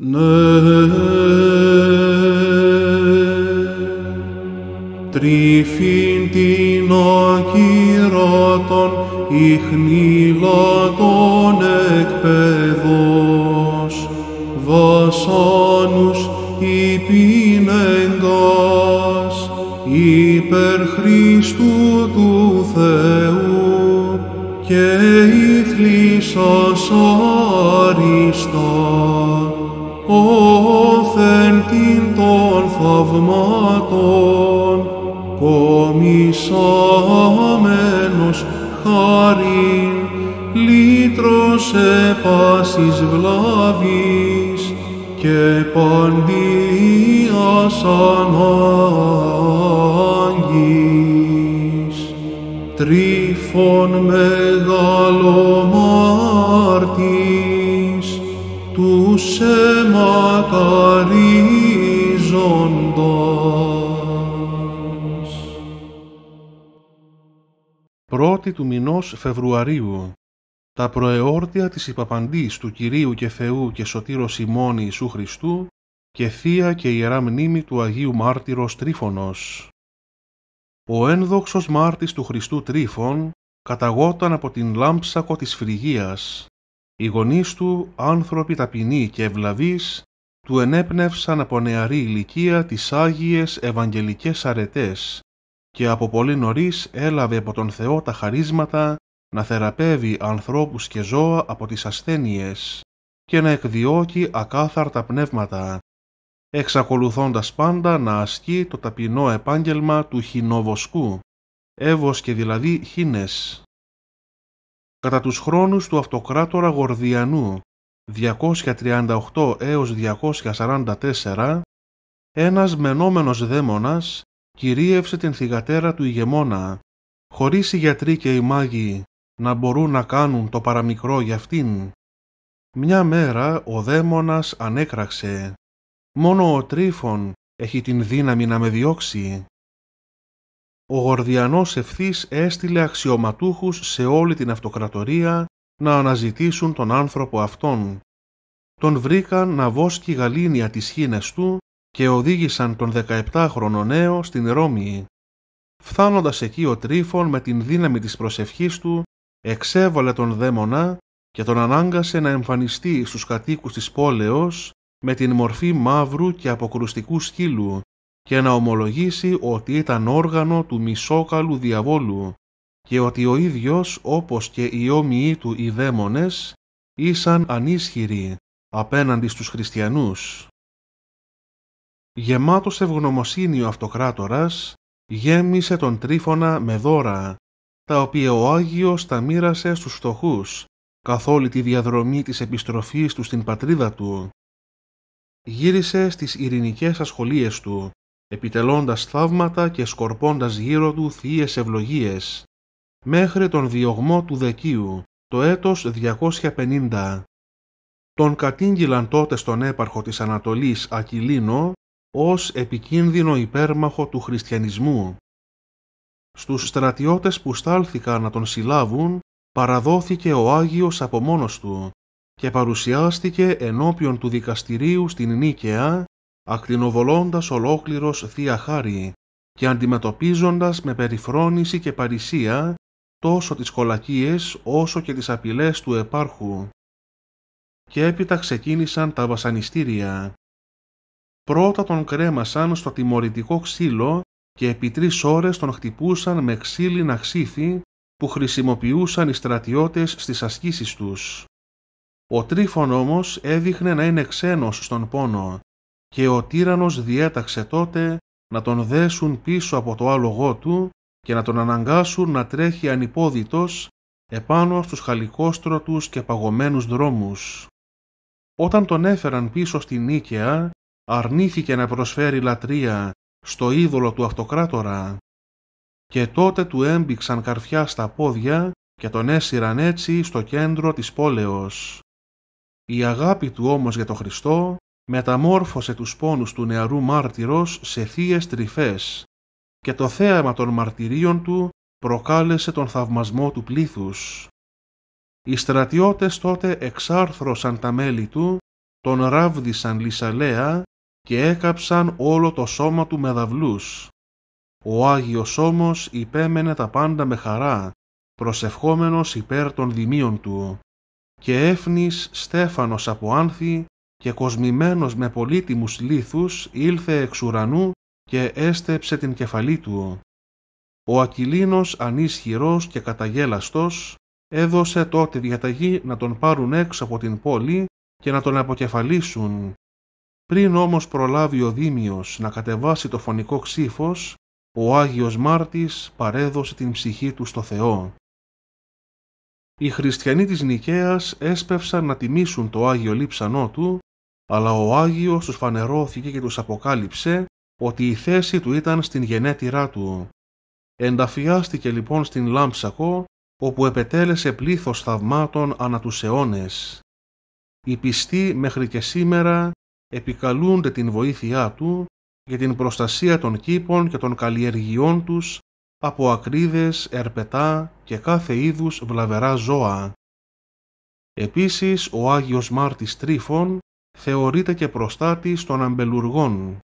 Ναι, τρυφήν την ακύρωτον ιχνηλατών εκπαιδός, βασάνους υπήνεγκας, υπερ Χριστού του Θεού και ήθλησας αριστά. θαυμάτων κομισάμενος χάριν λύτρος επάσης βλάβης και παντίας ανάγκης τρίφων μεγαλομάρτης του σε μακαρίς, ζώντος. Πρώτη του μηνός Φεβρουαρίου τα προεόρτια της υπαπαντής του Κυρίου και Θεού και Σωτήρος ημών Ιησού Χριστού και θεία και ιερά μνήμη του Αγίου Μάρτυρος Τρίφωνος. Ο ένδοξος μάρτης του Χριστού Τρίφων καταγόταν από την λάμψακο της Φρυγίας. Οι γονείς του, άνθρωποι ταπεινοί και ευλαβείς, του ενέπνευσαν από νεαρή ηλικία τις Άγιες Ευαγγελικές Αρετές και από πολύ νωρίς έλαβε από τον Θεό τα χαρίσματα να θεραπεύει ανθρώπους και ζώα από τις ασθένειες και να εκδιώκει ακάθαρτα πνεύματα, εξακολουθώντας πάντα να ασκεί το ταπεινό επάγγελμα του χινοβοσκού, έβος και δηλαδή χίνες. Κατά τους χρόνους του αυτοκράτορα Γορδιανού, 238 έως 244, ένας μενόμενος δαίμονας κυρίευσε την θυγατέρα του ηγεμόνα, χωρίς οι γιατροί και οι μάγοι να μπορούν να κάνουν το παραμικρό για αυτήν. Μια μέρα ο δαίμονας ανέκραξε. Μόνο ο Τρίφων έχει την δύναμη να με διώξει. Ο Γορδιανός ευθύς έστειλε αξιωματούχους σε όλη την αυτοκρατορία να αναζητήσουν τον άνθρωπο αυτόν. Τον βρήκαν να βόσκει γαλήνια τις χήνες του και οδήγησαν τον 17χρονο νέο στην Ρώμη. Φθάνοντας εκεί ο Τρίφων με την δύναμη της προσευχής του, εξέβαλε τον δαίμονα και τον ανάγκασε να εμφανιστεί στους κατοίκους της πόλεως με την μορφή μαύρου και αποκρουστικού σκύλου και να ομολογήσει ότι ήταν όργανο του μισόκαλου διαβόλου και ότι ο ίδιος όπως και οι όμοιοι του οι δαίμονες ήσαν ανίσχυροι απέναντι στους χριστιανούς. Γεμάτος ευγνωμοσύνη ο αυτοκράτορας γέμισε τον τρίφωνα με δώρα, τα οποία ο Άγιος τα μοίρασε στους φτωχούς, καθ' όλη τη διαδρομή της επιστροφής του στην πατρίδα του. Γύρισε στις ειρηνικές ασχολίες του, επιτελώντας θαύματα και σκορπώντας γύρω του θείες ευλογίες, μέχρι τον διωγμό του Δεκίου το έτος 250. Τον κατήγγυλαν τότε στον έπαρχο της Ανατολής Ακυλίνο ως επικίνδυνο υπέρμαχο του χριστιανισμού. Στους στρατιώτες που στάλθηκαν να τον συλλάβουν παραδόθηκε ο Άγιος από μόνος του και παρουσιάστηκε ενώπιον του δικαστηρίου στην Νίκαια ακτινοβολώντας ολόκληρος θεία χάρη και αντιμετωπίζοντας με περιφρόνηση και παρησία τόσο τις κολακίες όσο και τις απειλές του επάρχου και έπειτα ξεκίνησαν τα βασανιστήρια. Πρώτα τον κρέμασαν στο τιμωρητικό ξύλο και επί τρεις ώρες τον χτυπούσαν με ξύλινα ξύφη που χρησιμοποιούσαν οι στρατιώτες στις ασκήσεις τους. Ο Τρίφων όμως έδειχνε να είναι ξένος στον πόνο και ο τύρανος διέταξε τότε να τον δέσουν πίσω από το άλογό του και να τον αναγκάσουν να τρέχει ανυπόδητος επάνω στους χαλικόστρωτους και παγωμένους δρόμους. Όταν τον έφεραν πίσω στην Νίκαια, αρνήθηκε να προσφέρει λατρεία στο είδωλο του αυτοκράτορα και τότε του έμπηξαν καρφιά στα πόδια και τον έσυραν έτσι στο κέντρο της πόλεως. Η αγάπη του όμως για τον Χριστό μεταμόρφωσε τους πόνους του νεαρού μάρτυρος σε θείες τρυφές και το θέαμα των μαρτυρίων του προκάλεσε τον θαυμασμό του πλήθους. Οι στρατιώτες τότε εξάρθρωσαν τα μέλη του, τον ράβδισαν λισαλέα και έκαψαν όλο το σώμα του με δαυλούς. Ο Άγιος όμως υπέμενε τα πάντα με χαρά, προσευχόμενος υπέρ των δημίων του. Και έφνης Στέφανος από Άνθη και κοσμημένος με πολύτιμους λίθους ήλθε εξ ουρανού και έστεψε την κεφαλή του. Ο Ακυλίνος ανίσχυρος και καταγέλαστος έδωσε τότε διαταγή να τον πάρουν έξω από την πόλη και να τον αποκεφαλίσουν. Πριν όμως προλάβει ο Δήμιος να κατεβάσει το φωνικό ξύφος, ο Άγιος Μάρτης παρέδωσε την ψυχή του στο Θεό. Οι χριστιανοί της Νικαίας έσπευσαν να τιμήσουν το Άγιο Λείψανό του, αλλά ο Άγιος τους φανερώθηκε και τους αποκάλυψε ότι η θέση του ήταν στην γενέτηρά του. Ενταφιάστηκε λοιπόν στην Λάμψακο, όπου επετέλεσε πλήθος θαυμάτων ανά τους αιώνες. Οι πιστοί μέχρι και σήμερα επικαλούνται την βοήθειά του για την προστασία των κήπων και των καλλιεργιών τους από ακρίδες, ερπετά και κάθε είδους βλαβερά ζώα. Επίσης, ο Άγιος Μάρτης Τρίφων θεωρείται και προστάτης των αμπελουργών.